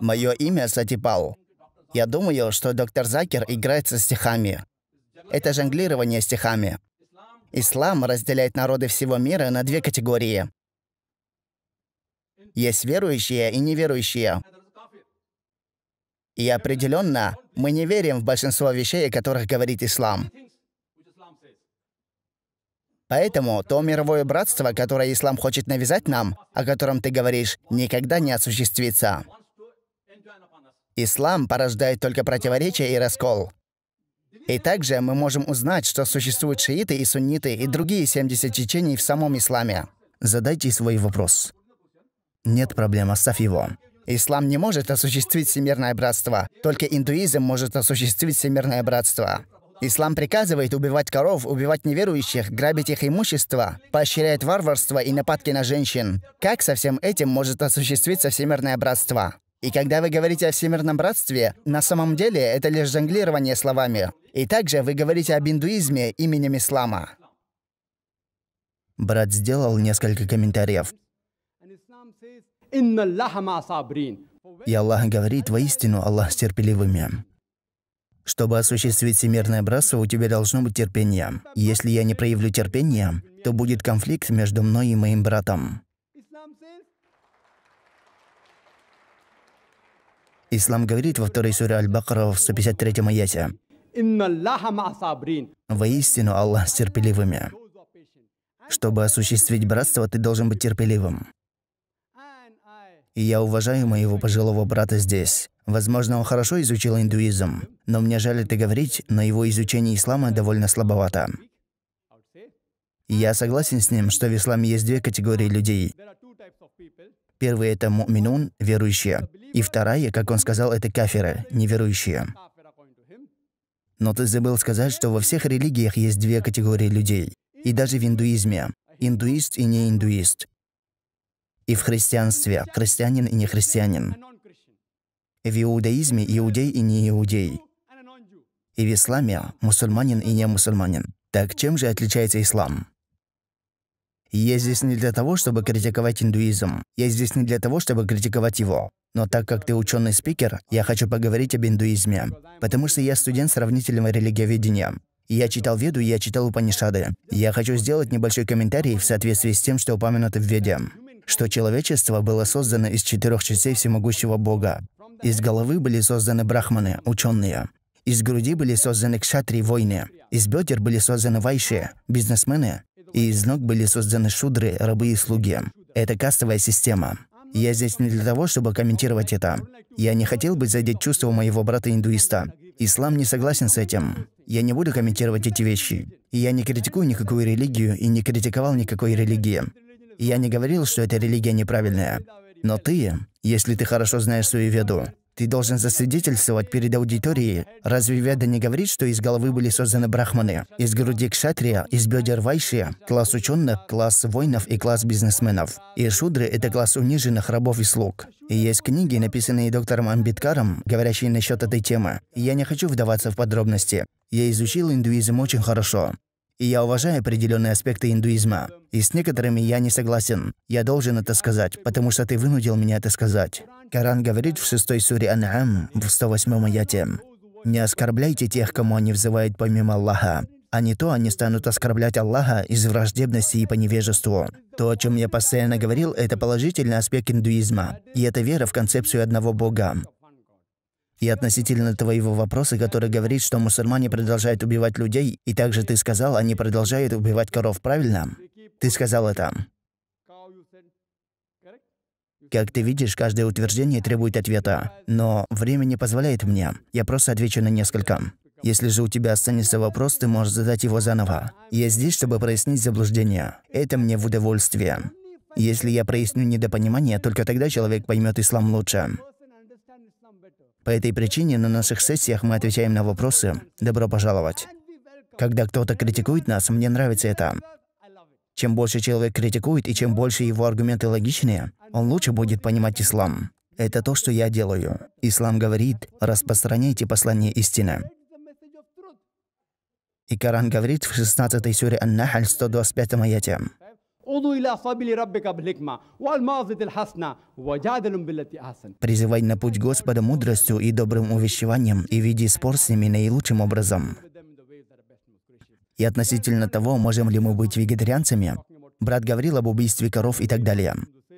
Мое имя Сатипал. Я думаю, что доктор Закер играет со стихами. Это жонглирование стихами. Ислам разделяет народы всего мира на две категории. Есть верующие и неверующие. И определенно мы не верим в большинство вещей, о которых говорит ислам. Поэтому то мировое братство, которое ислам хочет навязать нам, о котором ты говоришь, никогда не осуществится. Ислам порождает только противоречия и раскол. И также мы можем узнать, что существуют шииты и сунниты и другие 70 течений в самом исламе. Задайте свой вопрос. Нет проблем, оставь его. Ислам не может осуществить всемирное братство. Только индуизм может осуществить всемирное братство. Ислам приказывает убивать коров, убивать неверующих, грабить их имущество, поощряет варварство и нападки на женщин. Как со всем этим может осуществиться всемирное братство? И когда вы говорите о всемирном братстве, на самом деле это лишь жонглирование словами. И также вы говорите об индуизме именем ислама. Брат сделал несколько комментариев. И Аллах говорит, воистину Аллах с терпеливыми. Чтобы осуществить всемирное братство, у тебя должно быть терпение. Если я не проявлю терпения, то будет конфликт между мной и моим братом. Ислам говорит во второй суре Аль-Бакара в 153 аяте. Воистину Аллах с терпеливыми. Чтобы осуществить братство, ты должен быть терпеливым. И я уважаю моего пожилого брата здесь. Возможно, он хорошо изучил индуизм, но мне жаль это говорить, но его изучение ислама довольно слабовато. я согласен с ним, что в исламе есть две категории людей. Первые – это муминун, верующие, и вторая, как он сказал, это кафиры, неверующие. Но ты забыл сказать, что во всех религиях есть две категории людей. И даже в индуизме. Индуист и неиндуист. И в христианстве. Христианин и нехристианин. христианин. В иудаизме иудей и неиудей. И в исламе мусульманин и не мусульманин. Так чем же отличается ислам? Я здесь не для того, чтобы критиковать индуизм. Я здесь не для того, чтобы критиковать его. Но так как ты ученый-спикер, я хочу поговорить об индуизме. Потому что я студент сравнительного религиоведения. Я читал Веду, я читал Упанишады. Я хочу сделать небольшой комментарий в соответствии с тем, что упомянуто в Веде. Что человечество было создано из четырех частей всемогущего Бога. Из головы были созданы брахманы, ученые. Из груди были созданы кшатри, войны. Из бедер были созданы вайши, бизнесмены и из ног были созданы шудры, рабы и слуги. Это кастовая система. Я здесь не для того, чтобы комментировать это. Я не хотел бы задеть чувства моего брата-индуиста. Ислам не согласен с этим. Я не буду комментировать эти вещи. И я не критикую никакую религию и не критиковал никакой религии. Я не говорил, что эта религия неправильная. Но ты, если ты хорошо знаешь свою веду, ты должен засвидетельствовать перед аудиторией. Разве Веда не говорит, что из головы были созданы брахманы? Из груди кшатрия, из бедер вайшия, класс ученых, класс воинов и класс бизнесменов. И шудры – это класс униженных рабов и слуг. И есть книги, написанные доктором Амбиткаром, говорящие насчет этой темы. Я не хочу вдаваться в подробности. Я изучил индуизм очень хорошо и я уважаю определенные аспекты индуизма. И с некоторыми я не согласен. Я должен это сказать, потому что ты вынудил меня это сказать. Коран говорит в 6 суре Ан-Ам, в 108 аяте, «Не оскорбляйте тех, кому они взывают помимо Аллаха, а не то они станут оскорблять Аллаха из враждебности и по невежеству. То, о чем я постоянно говорил, это положительный аспект индуизма, и это вера в концепцию одного Бога. И относительно твоего вопроса, который говорит, что мусульмане продолжают убивать людей, и также ты сказал, они продолжают убивать коров, правильно? Ты сказал это. Как ты видишь, каждое утверждение требует ответа, но время не позволяет мне. Я просто отвечу на несколько. Если же у тебя останется вопрос, ты можешь задать его заново. Я здесь, чтобы прояснить заблуждение. Это мне в удовольствие. Если я проясню недопонимание, только тогда человек поймет ислам лучше. По этой причине на наших сессиях мы отвечаем на вопросы «Добро пожаловать». Когда кто-то критикует нас, мне нравится это. Чем больше человек критикует и чем больше его аргументы логичные, он лучше будет понимать ислам. Это то, что я делаю. Ислам говорит, распространяйте послание истины. И Коран говорит в 16 суре Ан-Нахаль 125 аяте. Призывай на путь Господа мудростью и добрым увещеванием, и веди спор с ними наилучшим образом. И относительно того, можем ли мы быть вегетарианцами, брат говорил об убийстве коров и так далее.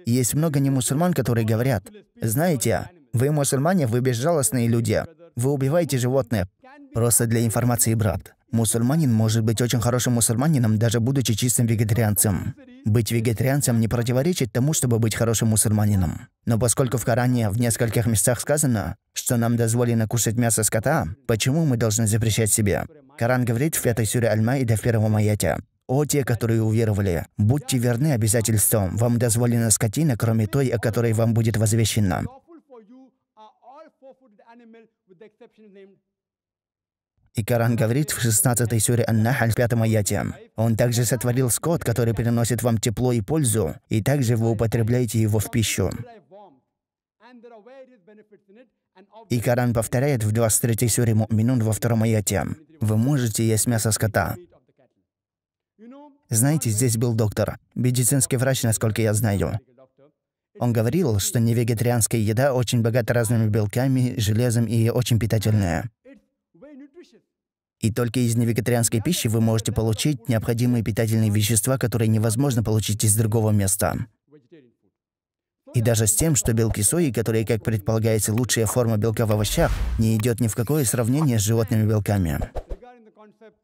Есть много немусульман, которые говорят, «Знаете, вы, мусульмане, вы безжалостные люди, вы убиваете животных». Просто для информации, брат. Мусульманин может быть очень хорошим мусульманином, даже будучи чистым вегетарианцем. Быть вегетарианцем не противоречит тому, чтобы быть хорошим мусульманином. Но поскольку в Коране в нескольких местах сказано, что нам дозволено кушать мясо скота, почему мы должны запрещать себе? Коран говорит в 5 суре Аль-Маида в первом аяте. «О те, которые уверовали, будьте верны обязательствам, вам дозволена скотина, кроме той, о которой вам будет возвещено». И Коран говорит в 16 суре аннахаль, нахаль в 5 аяте. «Он также сотворил скот, который приносит вам тепло и пользу, и также вы употребляете его в пищу». И Коран повторяет в 23 суре Муминун во втором аяте. «Вы можете есть мясо скота». Знаете, здесь был доктор, медицинский врач, насколько я знаю. Он говорил, что невегетарианская еда очень богата разными белками, железом и очень питательная. И только из невегетарианской пищи вы можете получить необходимые питательные вещества, которые невозможно получить из другого места. И даже с тем, что белки сои, которые, как предполагается, лучшая форма белка в овощах, не идет ни в какое сравнение с животными белками.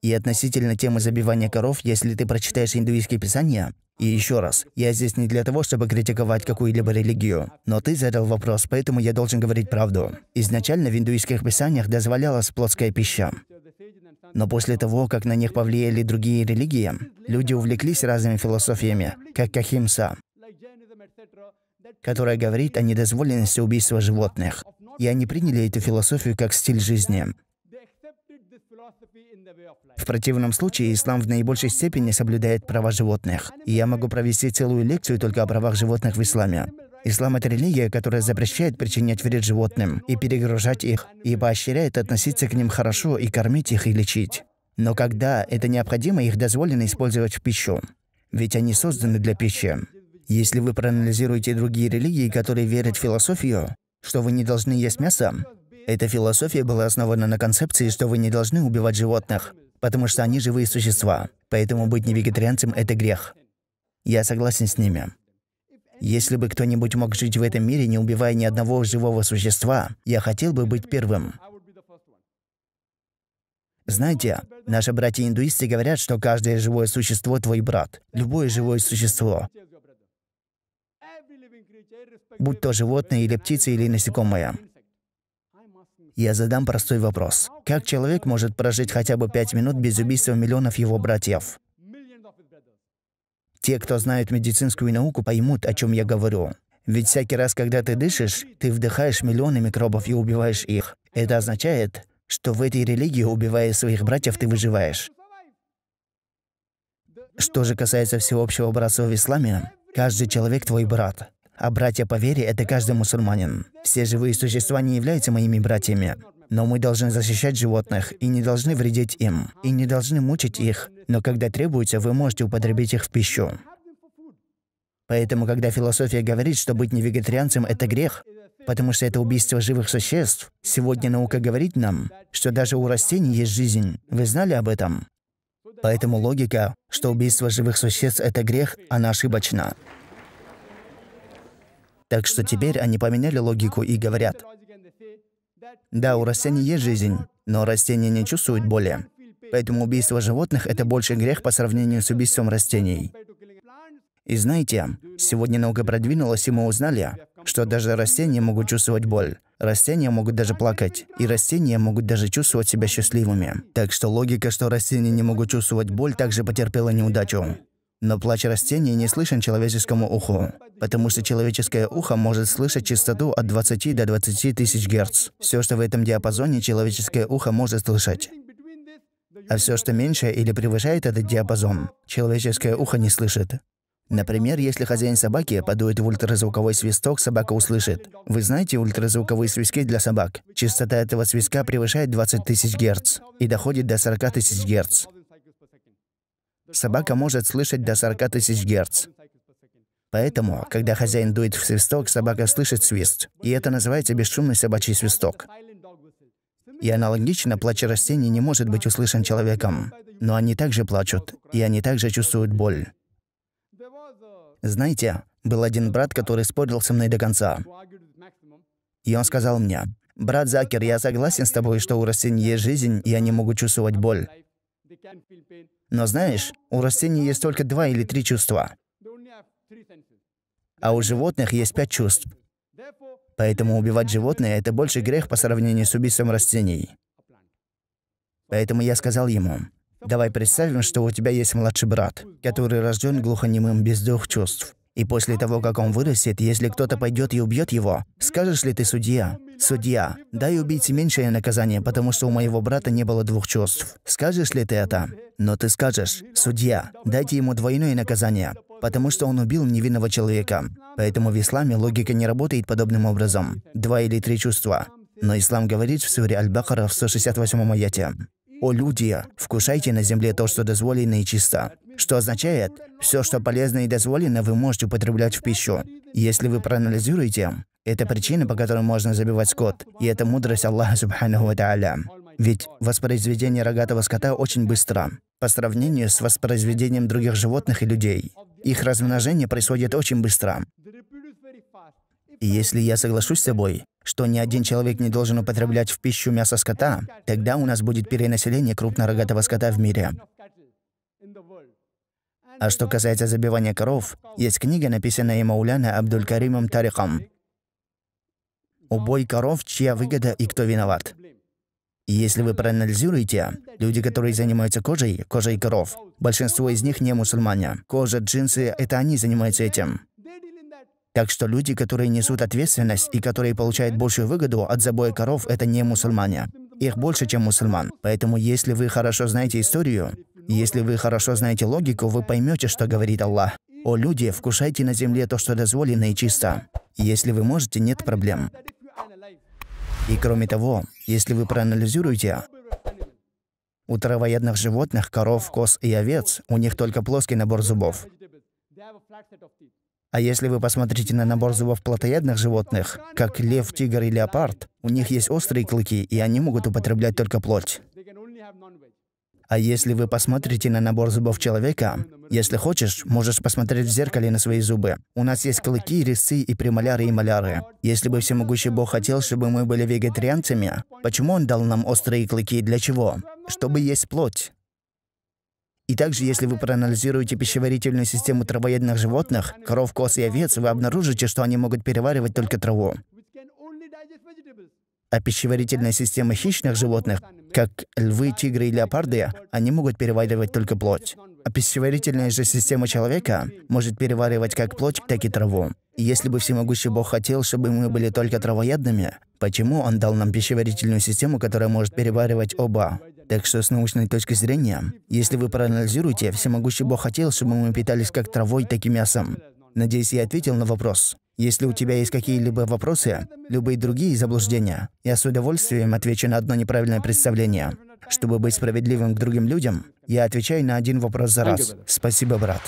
И относительно темы забивания коров, если ты прочитаешь индуистские писания, и еще раз, я здесь не для того, чтобы критиковать какую-либо религию, но ты задал вопрос, поэтому я должен говорить правду. Изначально в индуистских писаниях дозволялась плотская пища. Но после того, как на них повлияли другие религии, люди увлеклись разными философиями, как Кахимса, которая говорит о недозволенности убийства животных. И они приняли эту философию как стиль жизни. В противном случае ислам в наибольшей степени соблюдает права животных. И я могу провести целую лекцию только о правах животных в исламе. Ислам – это религия, которая запрещает причинять вред животным и перегружать их, и поощряет относиться к ним хорошо и кормить их и лечить. Но когда это необходимо, их дозволено использовать в пищу. Ведь они созданы для пищи. Если вы проанализируете другие религии, которые верят в философию, что вы не должны есть мясо, эта философия была основана на концепции, что вы не должны убивать животных, потому что они живые существа, поэтому быть не вегетарианцем – это грех. Я согласен с ними. Если бы кто-нибудь мог жить в этом мире, не убивая ни одного живого существа, я хотел бы быть первым. Знаете, наши братья-индуисты говорят, что каждое живое существо – твой брат. Любое живое существо. Будь то животное или птица или насекомое. Я задам простой вопрос. Как человек может прожить хотя бы пять минут без убийства миллионов его братьев? Те, кто знают медицинскую науку, поймут, о чем я говорю. Ведь всякий раз, когда ты дышишь, ты вдыхаешь миллионы микробов и убиваешь их. Это означает, что в этой религии, убивая своих братьев, ты выживаешь. Что же касается всеобщего братства в исламе, каждый человек твой брат. А братья по вере – это каждый мусульманин. Все живые существа не являются моими братьями. Но мы должны защищать животных и не должны вредить им, и не должны мучить их, но когда требуется, вы можете употребить их в пищу. Поэтому, когда философия говорит, что быть невегетарианцем – это грех, потому что это убийство живых существ, сегодня наука говорит нам, что даже у растений есть жизнь. Вы знали об этом? Поэтому логика, что убийство живых существ – это грех, она ошибочна. Так что теперь они поменяли логику и говорят, да, у растений есть жизнь, но растения не чувствуют боли. Поэтому убийство животных – это больше грех по сравнению с убийством растений. И знаете, сегодня наука продвинулась, и мы узнали, что даже растения могут чувствовать боль. Растения могут даже плакать, и растения могут даже чувствовать себя счастливыми. Так что логика, что растения не могут чувствовать боль, также потерпела неудачу. Но плач растений не слышен человеческому уху, потому что человеческое ухо может слышать частоту от 20 до 20 тысяч герц. Все, что в этом диапазоне, человеческое ухо может слышать. А все, что меньше или превышает этот диапазон, человеческое ухо не слышит. Например, если хозяин собаки подует в ультразвуковой свисток, собака услышит. Вы знаете ультразвуковые свистки для собак? Частота этого свистка превышает 20 тысяч герц и доходит до 40 тысяч герц. Собака может слышать до 40 тысяч герц. Поэтому, когда хозяин дует в свисток, собака слышит свист. И это называется бесшумный собачий свисток. И аналогично плач растений не может быть услышан человеком. Но они также плачут, и они также чувствуют боль. Знаете, был один брат, который спорил со мной до конца. И он сказал мне, «Брат Закер, я согласен с тобой, что у растений есть жизнь, и они могут чувствовать боль. Но знаешь, у растений есть только два или три чувства. А у животных есть пять чувств. Поэтому убивать животное – это больше грех по сравнению с убийством растений. Поэтому я сказал ему, давай представим, что у тебя есть младший брат, который рожден глухонемым без двух чувств. И после того, как он вырастет, если кто-то пойдет и убьет его, скажешь ли ты судья? Судья, дай убить меньшее наказание, потому что у моего брата не было двух чувств. Скажешь ли ты это? Но ты скажешь, судья, дайте ему двойное наказание, потому что он убил невинного человека. Поэтому в исламе логика не работает подобным образом. Два или три чувства. Но ислам говорит в суре аль бахара в 168 м аяте. «О люди, вкушайте на земле то, что дозволено и чисто, что означает, все, что полезно и дозволено, вы можете употреблять в пищу. Если вы проанализируете, это причина, по которой можно забивать скот, и это мудрость Аллаха Субхану Ва Тааля. Ведь воспроизведение рогатого скота очень быстро, по сравнению с воспроизведением других животных и людей. Их размножение происходит очень быстро. И если я соглашусь с тобой, что ни один человек не должен употреблять в пищу мясо скота, тогда у нас будет перенаселение крупнорогатого скота в мире. А что касается забивания коров, есть книга, написанная Мауляна Абдулькаримом Тариком. «Убой коров, чья выгода и кто виноват». И если вы проанализируете, люди, которые занимаются кожей, кожей коров, большинство из них не мусульмане. Кожа, джинсы – это они занимаются этим. Так что люди, которые несут ответственность и которые получают большую выгоду от забоя коров, это не мусульмане. Их больше, чем мусульман. Поэтому, если вы хорошо знаете историю, если вы хорошо знаете логику, вы поймете, что говорит Аллах. «О люди, вкушайте на земле то, что дозволено и чисто. Если вы можете, нет проблем». И кроме того, если вы проанализируете, у травоядных животных, коров, коз и овец, у них только плоский набор зубов. А если вы посмотрите на набор зубов плотоядных животных, как лев, тигр и леопард, у них есть острые клыки, и они могут употреблять только плоть. А если вы посмотрите на набор зубов человека, если хочешь, можешь посмотреть в зеркале на свои зубы. У нас есть клыки, резцы и премоляры и маляры. Если бы всемогущий Бог хотел, чтобы мы были вегетарианцами, почему Он дал нам острые клыки и для чего? Чтобы есть плоть. И также, если вы проанализируете пищеварительную систему травоядных животных, коров, коз и овец, вы обнаружите, что они могут переваривать только траву. А пищеварительная система хищных животных как львы, тигры и леопарды, они могут переваривать только плоть. А пищеварительная же система человека может переваривать как плоть, так и траву. И если бы всемогущий Бог хотел, чтобы мы были только травоядными, почему Он дал нам пищеварительную систему, которая может переваривать оба? Так что с научной точки зрения, если вы проанализируете, всемогущий Бог хотел, чтобы мы питались как травой, так и мясом. Надеюсь, я ответил на вопрос. Если у тебя есть какие-либо вопросы, любые другие заблуждения, я с удовольствием отвечу на одно неправильное представление. Чтобы быть справедливым к другим людям, я отвечаю на один вопрос за раз. Спасибо, брат.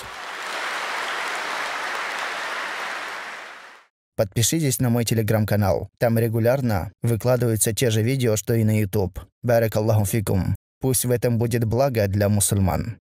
Подпишитесь на мой телеграм-канал. Там регулярно выкладываются те же видео, что и на YouTube. Барак Аллаху фикум. Пусть в этом будет благо для мусульман.